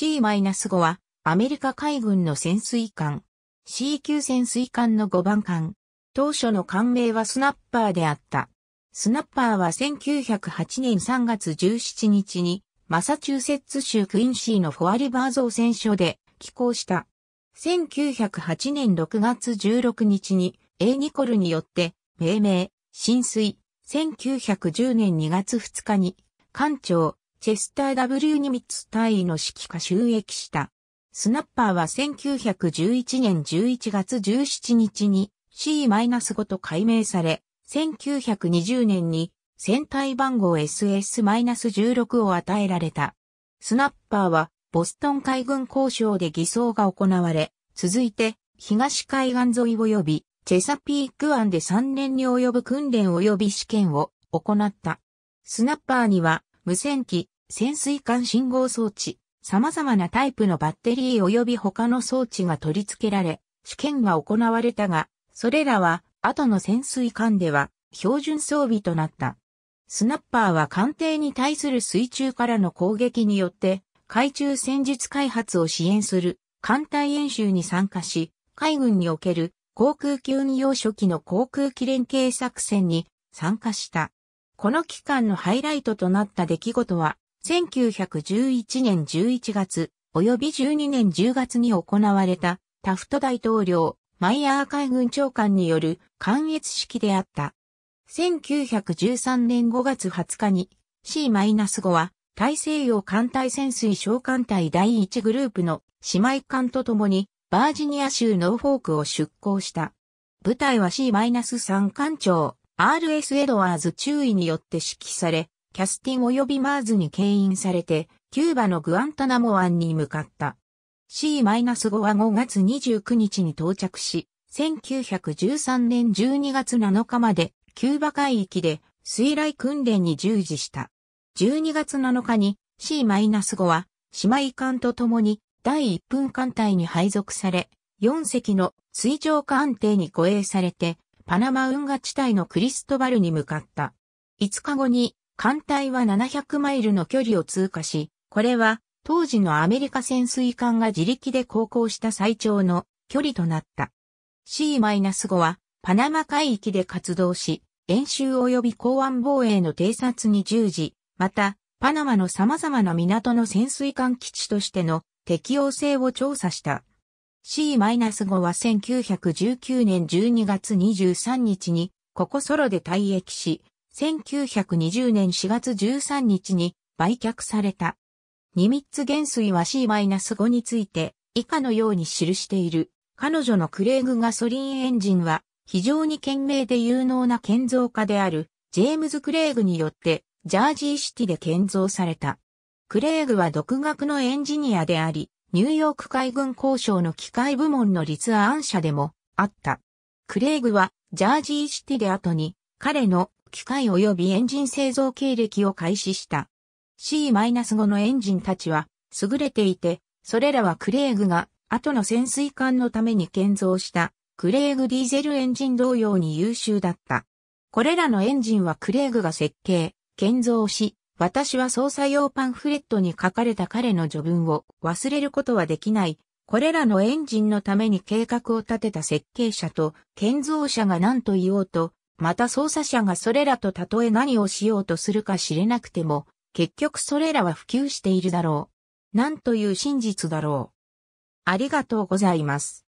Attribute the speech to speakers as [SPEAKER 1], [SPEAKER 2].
[SPEAKER 1] C-5 は、アメリカ海軍の潜水艦。C 級潜水艦の5番艦。当初の艦名はスナッパーであった。スナッパーは1908年3月17日に、マサチューセッツ州クインシーのフォアリバー造船所で寄港した。1908年6月16日に A ニコルによって命名、浸水。1910年2月2日に、艦長、チェスター W ニミッツ位の指揮下収益した。スナッパーは1911年11月17日に C-5 と改名され、1920年に戦隊番号 SS-16 を与えられた。スナッパーはボストン海軍交渉で偽装が行われ、続いて東海岸沿い及びチェサピーク湾で3年に及ぶ訓練及び試験を行った。スナッパーには無線機、潜水艦信号装置、様々なタイプのバッテリー及び他の装置が取り付けられ、試験が行われたが、それらは後の潜水艦では標準装備となった。スナッパーは艦艇に対する水中からの攻撃によって、海中戦術開発を支援する艦隊演習に参加し、海軍における航空機運用初期の航空機連携作戦に参加した。この期間のハイライトとなった出来事は、1911年11月、及び12年10月に行われた、タフト大統領、マイヤー海軍長官による関越式であった。1913年5月20日に C-5 は大西洋艦隊潜水小艦隊第1グループの姉妹艦と共にバージニア州ノーフォークを出港した。部隊は C-3 艦長 RS エドワーズ注意によって指揮され、キャスティン及びマーズに牽引されて、キューバのグアンタナモ湾に向かった。C-5 は5月29日に到着し、1913年12月7日まで、キューバ海域で水雷訓練に従事した。12月7日に C-5 は姉妹艦と共に第1分艦隊に配属され、4隻の水上艦艇に護衛されてパナマ運河地帯のクリストバルに向かった。5日後に艦隊は700マイルの距離を通過し、これは当時のアメリカ潜水艦が自力で航行した最長の距離となった。C-5 はパナマ海域で活動し、演習及び港湾防衛の偵察に従事、また、パナマの様々な港の潜水艦基地としての適応性を調査した。C-5 は1919年12月23日に、ここソロで退役し、1920年4月13日に売却された。ニミッツ元帥は C-5 について、以下のように記している。彼女のクレーグガソリンエンジンは、非常に賢明で有能な建造家である、ジェームズ・クレーグによって、ジャージーシティで建造された。クレーグは独学のエンジニアであり、ニューヨーク海軍交渉の機械部門の立案者でもあった。クレイグはジャージーシティで後に彼の機械及びエンジン製造経歴を開始した。C-5 のエンジンたちは優れていて、それらはクレイグが後の潜水艦のために建造したクレイグディーゼルエンジン同様に優秀だった。これらのエンジンはクレイグが設計、建造し、私は捜査用パンフレットに書かれた彼の序文を忘れることはできない。これらのエンジンのために計画を立てた設計者と建造者が何と言おうと、また捜査者がそれらとたとえ何をしようとするか知れなくても、結局それらは普及しているだろう。何という真実だろう。ありがとうございます。